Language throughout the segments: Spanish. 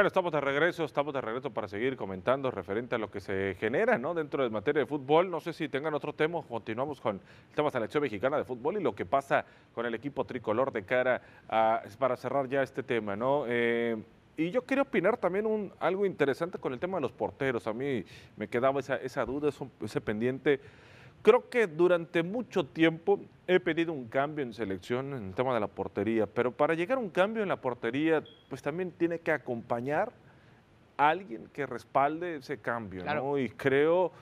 Bueno, estamos de regreso, estamos de regreso para seguir comentando referente a lo que se genera ¿no? dentro de materia de fútbol. No sé si tengan otro tema, continuamos con el tema selección mexicana de fútbol y lo que pasa con el equipo tricolor de cara a, para cerrar ya este tema, ¿no? Eh, y yo quería opinar también un, algo interesante con el tema de los porteros. A mí me quedaba esa duda, ese pendiente. Creo que durante mucho tiempo he pedido un cambio en selección en el tema de la portería, pero para llegar a un cambio en la portería, pues también tiene que acompañar alguien que respalde ese cambio, ¿no? Y creo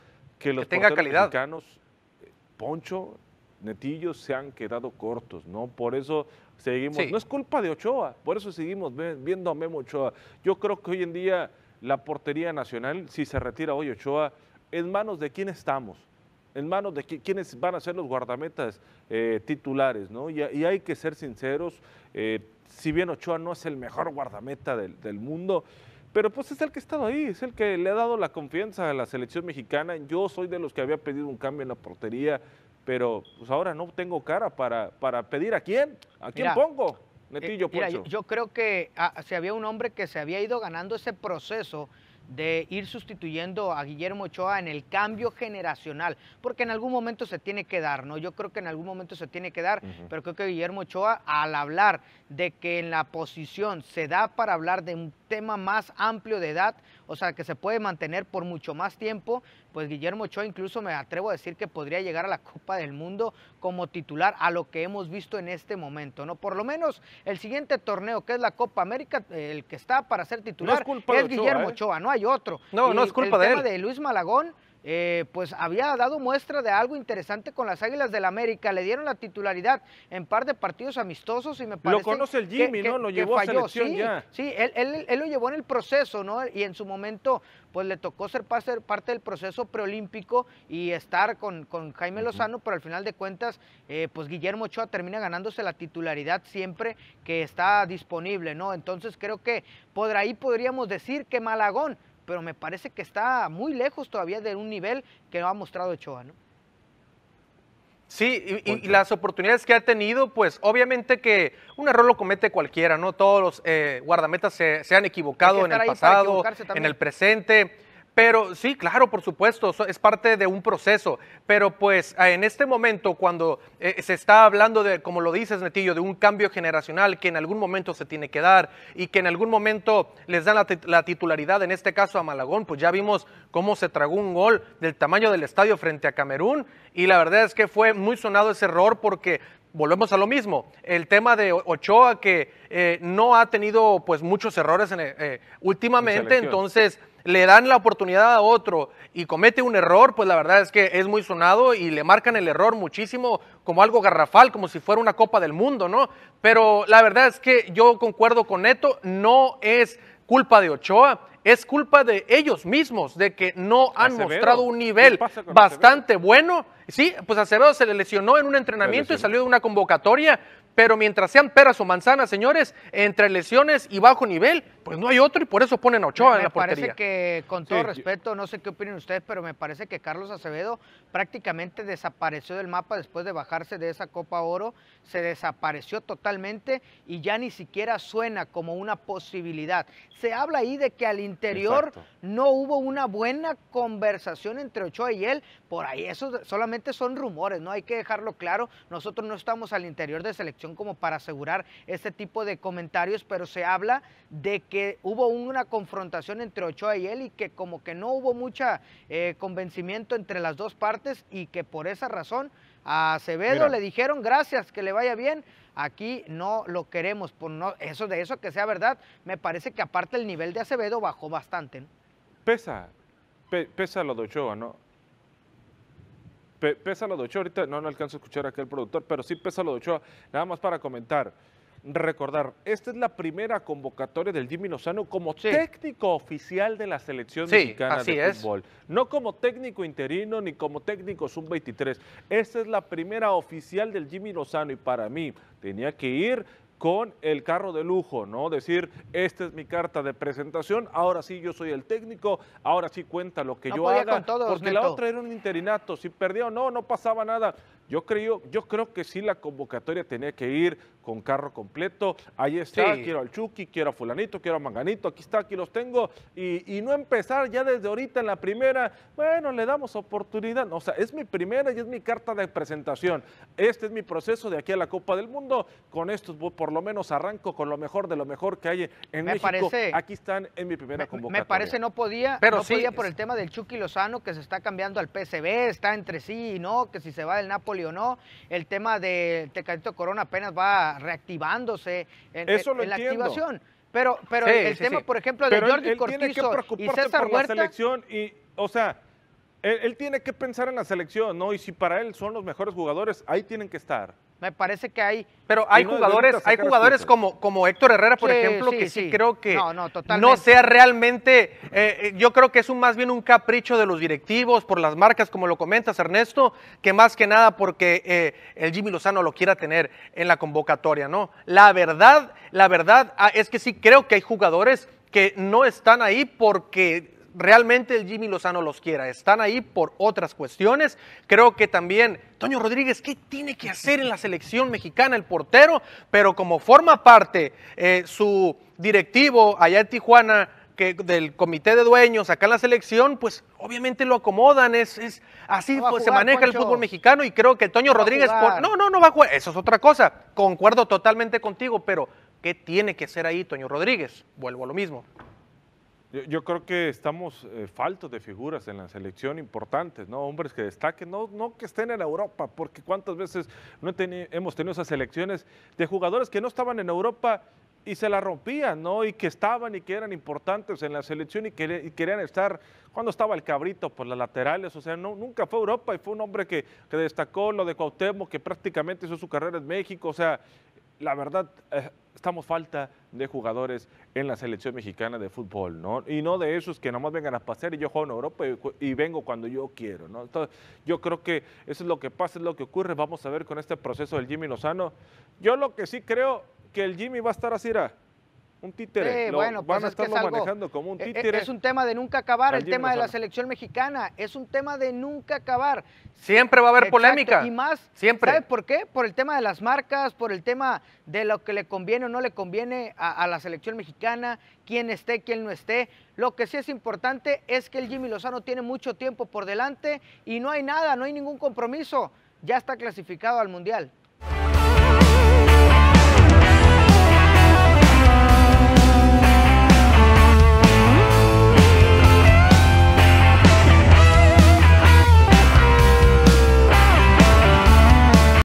que los mexicanos, Poncho, Netillo, se han quedado cortos, ¿no? Por eso seguimos, no es culpa de Ochoa, por eso seguimos viendo a Memo Ochoa. Yo creo que hoy en día la portería nacional, si se retira hoy Ochoa, ¿en manos de quién estamos? en manos de quienes van a ser los guardametas eh, titulares, ¿no? Y, hay que ser sinceros, eh, si bien Ochoa no es el mejor guardameta del, mundo, pero pues es el que ha estado ahí, es el que le ha dado la confianza a la selección mexicana. Yo soy de los que había pedido un cambio en la portería, pero pues ahora no tengo cara para, para pedir a quién, a quién pongo, eh, Netillo eh, yo, creo que ah, si había un hombre que se había ido ganando ese proceso de ir sustituyendo a Guillermo Ochoa en el cambio generacional, porque en algún momento se tiene que dar, ¿no? Yo creo que en algún momento se tiene que dar, pero creo que Guillermo Ochoa, al hablar de que en la posición se da para hablar de un tema más amplio de edad, o sea, que se puede mantener por mucho más tiempo, pues Guillermo Ochoa incluso me atrevo a decir que podría llegar a la Copa del Mundo como titular a lo que hemos visto en este momento, ¿no? Por lo menos el siguiente torneo, que es la Copa América, el que está para ser titular, es, Guillermo Ochoa, ¿eh? ¿no? y otro. No, no es culpa el de tema de Luis Malagón, eh, pues había dado muestra de algo interesante con las Águilas del América, le dieron la titularidad en par de partidos amistosos y me parece Lo conoce el Jimmy, ¿no? Lo llevó a selección sí, ya. Sí, él, él, lo llevó en el proceso, ¿no? Y en su momento, pues le tocó ser parte del proceso preolímpico y estar con, con Jaime Lozano, pero al final de cuentas, eh, pues Guillermo Ochoa termina ganándose la titularidad siempre que está disponible, ¿no? Entonces creo que por ahí podríamos decir que Malagón pero me parece que está muy lejos todavía de un nivel que no ha mostrado Ochoa, ¿no? Sí, y, las oportunidades que ha tenido, pues obviamente que un error lo comete cualquiera, ¿no? Todos los eh, guardametas se, han equivocado en el pasado, en el presente. Pero sí, claro, por supuesto, es parte de un proceso. Pero pues ah, en este momento, cuando eh, se está hablando de, como lo dices, Netillo, de un cambio generacional que en algún momento se tiene que dar y que en algún momento les dan la titularidad, en este caso a Malagón, pues ya vimos cómo se tragó un gol del tamaño del estadio frente a Camerún. Y la verdad es que fue muy sonado ese error porque volvemos a lo mismo. El tema de Ochoa que eh, no ha tenido pues muchos errores eh, eh, últimamente, entonces le dan la oportunidad a otro y comete un error, pues la verdad es que es muy sonado y le marcan el error muchísimo como algo garrafal, como si fuera una Copa del Mundo, ¿no? Pero la verdad es que yo concuerdo con Neto, no es culpa de Ochoa, es culpa de ellos mismos, de que no han mostrado un nivel bastante bueno Sí, pues Acevedo se le lesionó en un entrenamiento y salió de una convocatoria, pero mientras sean peras o manzanas, señores, entre lesiones y bajo nivel, pues no hay otro y por eso ponen a Ochoa en la portería. Me parece que, con todo respeto, no sé qué opinan ustedes, pero me parece que Carlos Acevedo prácticamente desapareció del mapa después de bajarse de esa Copa Oro. Se desapareció totalmente y ya ni siquiera suena como una posibilidad. Se habla ahí de que al interior no hubo una buena conversación entre Ochoa y él. Por ahí eso solamente son rumores, ¿no? Hay que dejarlo claro. Nosotros no estamos al interior de selección como para asegurar este tipo de comentarios, pero se habla de que hubo una confrontación entre Ochoa y él y que como que no hubo mucha eh, convencimiento entre las dos partes y que por esa razón a Acevedo le dijeron gracias, que le vaya bien. Aquí no lo queremos, por no, eso de eso que sea verdad, me parece que aparte el nivel de Acevedo bajó bastante. Pesa, pesa lo de Ochoa, ¿no? Pésalo pesa de Ochoa, ahorita no, no alcanzo a escuchar a el productor, pero sí pésalo lo de Ochoa, nada más para comentar. Recordar, esta es la primera convocatoria del Jimmy Lozano como técnico oficial de la selección mexicana de fútbol. No como técnico interino ni como técnico sub-23. Esta es la primera oficial del Jimmy Lozano y para mí tenía que ir con el carro de lujo, ¿no? Decir, esta es mi carta de presentación, ahora sí yo soy el técnico, ahora sí cuenta lo que yo haga, todos, porque la otra era un interinato, si perdía o no, no pasaba nada. Yo creo, yo creo que sí la convocatoria tenía que ir con carro completo. Ahí está, quiero al Chucky, quiero a Fulanito, quiero a Manganito, aquí está, aquí los tengo. Y, y, no empezar ya desde ahorita en la primera, bueno, le damos oportunidad. O sea, es mi primera y es mi carta de presentación. Este es mi proceso de aquí a la Copa del Mundo. Con estos, por lo menos, arranco con lo mejor de lo mejor que hay en me México. Parece, aquí están en mi primera convocatoria. Me parece no podía, Pero no podía por el tema del Chucky Lozano que se está cambiando al PCB, está entre sí y no, que si se va del Napoli ¿no? El tema de Tecatito Corona apenas va reactivándose en, la activación. Pero, pero el, tema, por ejemplo, de Jordi Cortizo y César por La selección y, o sea, él, él tiene que pensar en la selección, ¿no? Y si para él son los mejores jugadores, ahí tienen que estar. Me parece que hay. Pero hay jugadores, hay jugadores como, como Héctor Herrera, por ejemplo, que sí, creo que no, sea realmente. Eh, eh, yo creo que es un, más bien un capricho de los directivos, por las marcas, como lo comentas, Ernesto, que más que nada porque eh, el Jimmy Lozano lo quiera tener en la convocatoria, ¿no? La verdad, la verdad ah, es que sí creo que hay jugadores que no están ahí porque realmente el Jimmy Lozano los quiera. Están ahí por otras cuestiones. Creo que también Toño Rodríguez, ¿qué tiene que hacer en la selección mexicana el portero? Pero como forma parte eh, su directivo allá en Tijuana, que del comité de dueños acá en la selección, pues obviamente lo acomodan, es, así pues, se maneja el fútbol mexicano y creo que Toño Rodríguez, no, no, no va a jugar, eso es otra cosa, concuerdo totalmente contigo, pero ¿qué tiene que hacer ahí Toño Rodríguez? Vuelvo a lo mismo. Yo, creo que estamos eh, faltos de figuras en la selección importantes, ¿no? Hombres que destaquen, no, no que estén en Europa, porque cuántas veces no hemos tenido esas selecciones de jugadores que no estaban en Europa y se la rompían, ¿no? Y que estaban y que eran importantes en la selección y, que, querían estar. Cuando estaba el cabrito por pues, las laterales, o sea, nunca fue Europa y fue un hombre que, que destacó lo de Cuauhtémoc, que prácticamente hizo su carrera en México, o sea, la verdad, eh, estamos falta de jugadores en la selección mexicana de fútbol, ¿no? Y no de esos que nomás vengan a pasear y yo juego en Europa y, vengo cuando yo quiero, ¿no? Entonces, yo creo que eso es lo que pasa, es lo que ocurre. Vamos a ver con este proceso del Jimmy Lozano. Yo lo que sí creo que el Jimmy va a estar así, ¿ah? un títere. bueno, pues a estarlo manejando como un e-, e-, títere. Es, un tema de nunca acabar, el tema de la selección mexicana. Es un tema de nunca acabar. Siempre va a haber polémica. Y más, Siempre. ¿sabes por qué? Por el tema de las marcas, por el tema de lo que le conviene o no le conviene a, a la selección mexicana, quién esté, quién no esté. Lo que sí es importante es que el Jimmy Lozano tiene mucho tiempo por delante y no hay nada, no hay ningún compromiso. Ya está clasificado al Mundial.